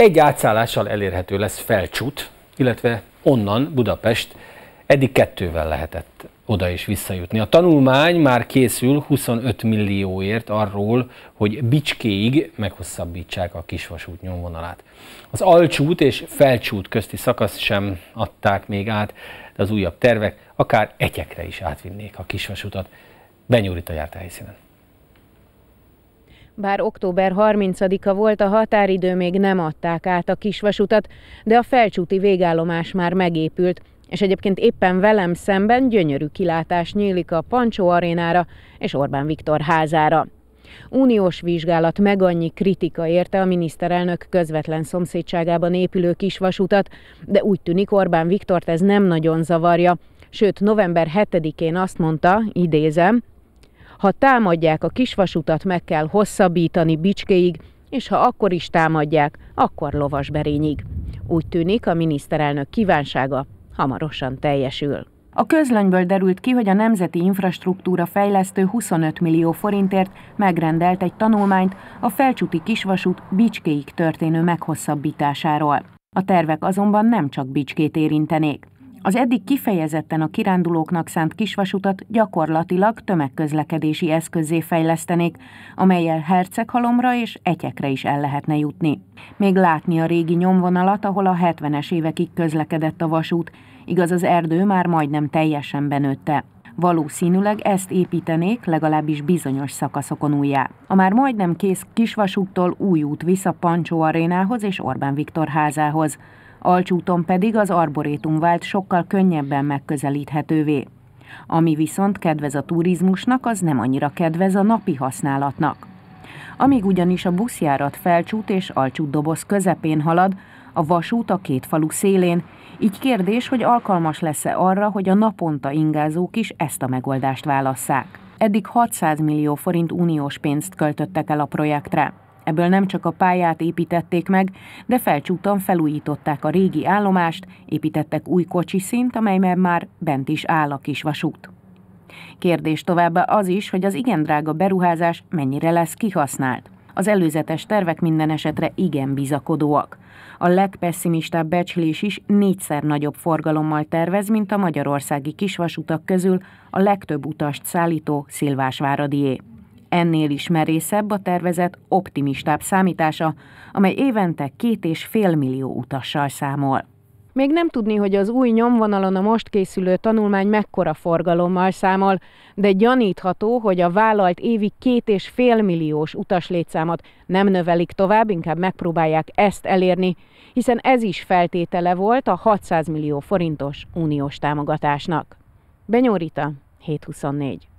Egy átszállással elérhető lesz Felcsút, illetve onnan Budapest, eddig kettővel lehetett oda is visszajutni. A tanulmány már készül 25 millióért arról, hogy Bicskéig meghosszabbítsák a kisvasút nyomvonalát. Az Alcsút és Felcsút közti szakasz sem adták még át, de az újabb tervek akár egyekre is átvinnék a kisvasutat. Benyúrít a járt a helyszínen. Bár október 30-a volt, a határidő még nem adták át a kisvasutat, de a felcsúti végállomás már megépült, és egyébként éppen velem szemben gyönyörű kilátás nyílik a Pancsó arénára és Orbán Viktor házára. Uniós vizsgálat meg annyi kritika érte a miniszterelnök közvetlen szomszédságában épülő kisvasutat, de úgy tűnik Orbán Viktort ez nem nagyon zavarja. Sőt, november 7-én azt mondta, idézem, ha támadják a kisvasutat, meg kell hosszabbítani Bicskéig, és ha akkor is támadják, akkor Lovasberényig. Úgy tűnik, a miniszterelnök kívánsága hamarosan teljesül. A közlönyből derült ki, hogy a Nemzeti Infrastruktúra Fejlesztő 25 millió forintért megrendelt egy tanulmányt a felcsúti kisvasút Bicskéig történő meghosszabbításáról. A tervek azonban nem csak Bicskét érintenék. Az eddig kifejezetten a kirándulóknak szánt kisvasutat gyakorlatilag tömegközlekedési eszközé fejlesztenék, amelyel herceghalomra és egyekre is el lehetne jutni. Még látni a régi nyomvonalat, ahol a 70-es évekig közlekedett a vasút, igaz az erdő már majdnem teljesen benőtte. Valószínűleg ezt építenék legalábbis bizonyos szakaszokon újjá. A már majdnem kész kisvasúttól új út vissza Pancsó arénához és Orbán Viktor házához. Alcsúton pedig az arborétum vált sokkal könnyebben megközelíthetővé. Ami viszont kedvez a turizmusnak, az nem annyira kedvez a napi használatnak. Amíg ugyanis a buszjárat felcsút és alcsút doboz közepén halad, a vasút a két falu szélén, így kérdés, hogy alkalmas lesz-e arra, hogy a naponta ingázók is ezt a megoldást válasszák. Eddig 600 millió forint uniós pénzt költöttek el a projektre. Ebből nem csak a pályát építették meg, de felcsúton felújították a régi állomást, építettek új kocsiszint, amelyben már bent is áll a kis vasút. Kérdés továbbá az is, hogy az igen drága beruházás mennyire lesz kihasznált. Az előzetes tervek minden esetre igen bizakodóak. A legpesszimistább becslés is négyszer nagyobb forgalommal tervez, mint a magyarországi kisvasutak közül a legtöbb utast szállító Szilvásváradié. Ennél is merészebb a tervezet optimistább számítása, amely évente két és fél millió utassal számol. Még nem tudni, hogy az új nyomvonalon a most készülő tanulmány mekkora forgalommal számol, de gyanítható, hogy a vállalt évi két és fél milliós utaslétszámot nem növelik tovább, inkább megpróbálják ezt elérni, hiszen ez is feltétele volt a 600 millió forintos uniós támogatásnak. Benyórita, 724.